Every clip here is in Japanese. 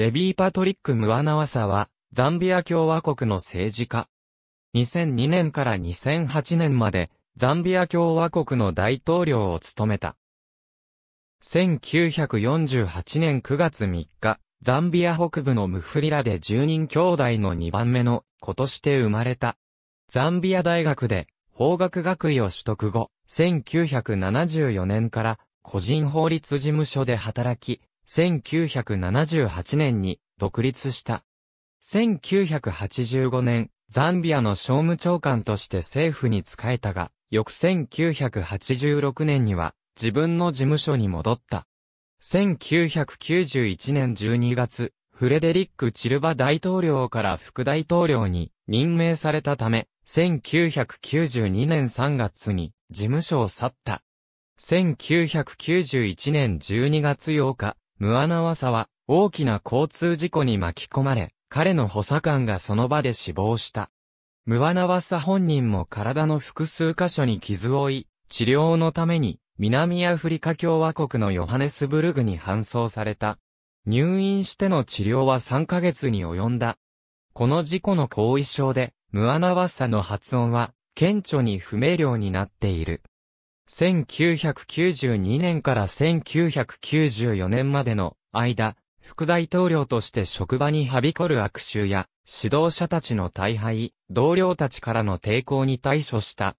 レビー・パトリック・ムアナワサは、ザンビア共和国の政治家。2002年から2008年まで、ザンビア共和国の大統領を務めた。1948年9月3日、ザンビア北部のムフリラで10人兄弟の2番目の子として生まれた。ザンビア大学で法学学位を取得後、1974年から個人法律事務所で働き、1978年に独立した。1985年、ザンビアの商務長官として政府に仕えたが、翌1986年には自分の事務所に戻った。1991年12月、フレデリック・チルバ大統領から副大統領に任命されたため、1992年3月に事務所を去った。1991年12月8日、ムアナワサは、大きな交通事故に巻き込まれ、彼の補佐官がその場で死亡した。ムアナワサ本人も体の複数箇所に傷を負い、治療のために、南アフリカ共和国のヨハネスブルグに搬送された。入院しての治療は3ヶ月に及んだ。この事故の後遺症で、ムアナワッサの発音は、顕著に不明瞭になっている。1992年から1994年までの間、副大統領として職場にはびこる悪臭や、指導者たちの大敗、同僚たちからの抵抗に対処した。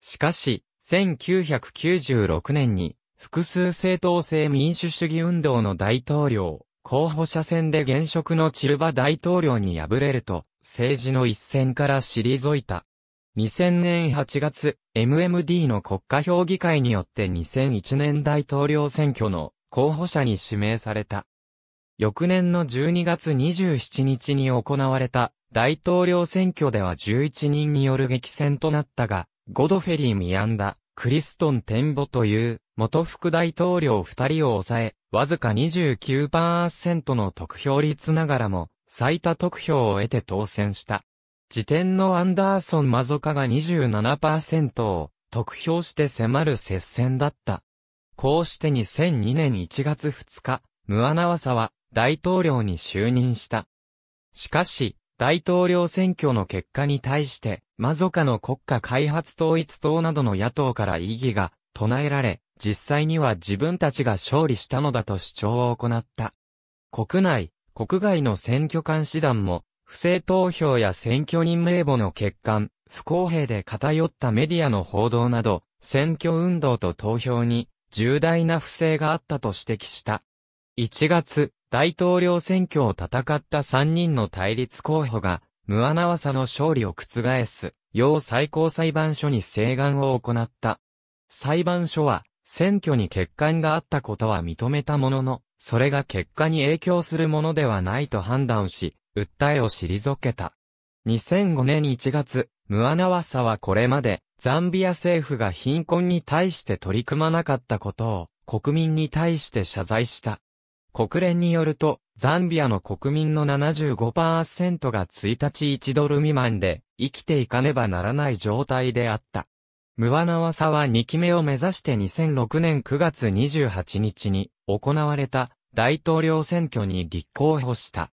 しかし、1996年に、複数政党制民主主義運動の大統領、候補者選で現職のチルバ大統領に敗れると、政治の一線から退いた。2000年8月、MMD の国家評議会によって2001年大統領選挙の候補者に指名された。翌年の12月27日に行われた大統領選挙では11人による激戦となったが、ゴドフェリー・ミアンダ、クリストン・テンボという元副大統領2人を抑え、わずか29%の得票率ながらも最多得票を得て当選した。時点のアンダーソン・マゾカが27%を得票して迫る接戦だった。こうして2002年1月2日、ムアナワサは大統領に就任した。しかし、大統領選挙の結果に対して、マゾカの国家開発統一党などの野党から異議が唱えられ、実際には自分たちが勝利したのだと主張を行った。国内、国外の選挙監視団も不正投票や選挙人名簿の欠陥、不公平で偏ったメディアの報道など、選挙運動と投票に重大な不正があったと指摘した。1月、大統領選挙を戦った3人の対立候補が、無穴さの勝利を覆す、要最高裁判所に請願を行った。裁判所は、選挙に欠陥があったことは認めたものの、それが結果に影響するものではないと判断し、訴えを退けた。2005年1月、ムアナワサはこれまで、ザンビア政府が貧困に対して取り組まなかったことを、国民に対して謝罪した。国連によると、ザンビアの国民の75%が1日1ドル未満で、生きていかねばならない状態であった。ムワナワサは2期目を目指して2006年9月28日に行われた大統領選挙に立候補した。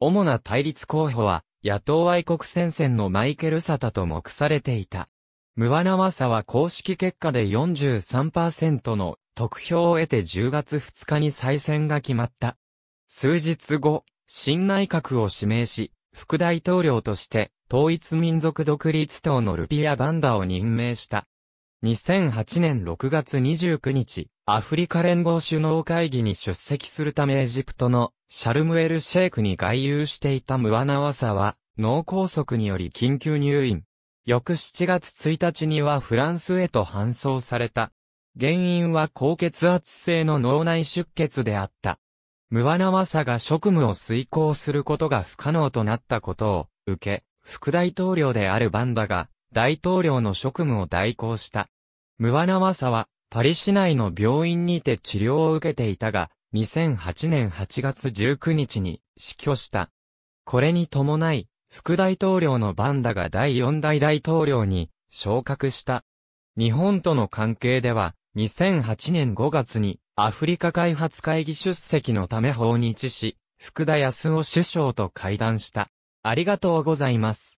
主な対立候補は、野党愛国戦線のマイケル・サタと目されていた。ムワナワサは公式結果で43%の得票を得て10月2日に再選が決まった。数日後、新内閣を指名し、副大統領として、統一民族独立党のルピア・バンダを任命した。2008年6月29日、アフリカ連合首脳会議に出席するためエジプトのシャルムエルシェイクに外遊していたムワナワサは、脳梗塞により緊急入院。翌7月1日にはフランスへと搬送された。原因は高血圧性の脳内出血であった。ムワナワサが職務を遂行することが不可能となったことを受け、副大統領であるバンダが大統領の職務を代行した。ムワナワサはパリ市内の病院にて治療を受けていたが、2008年8月19日に死去した。これに伴い、副大統領のバンダが第4代大統領に昇格した。日本との関係では、2008年5月にアフリカ開発会議出席のため訪日し、福田康夫首相と会談した。ありがとうございます。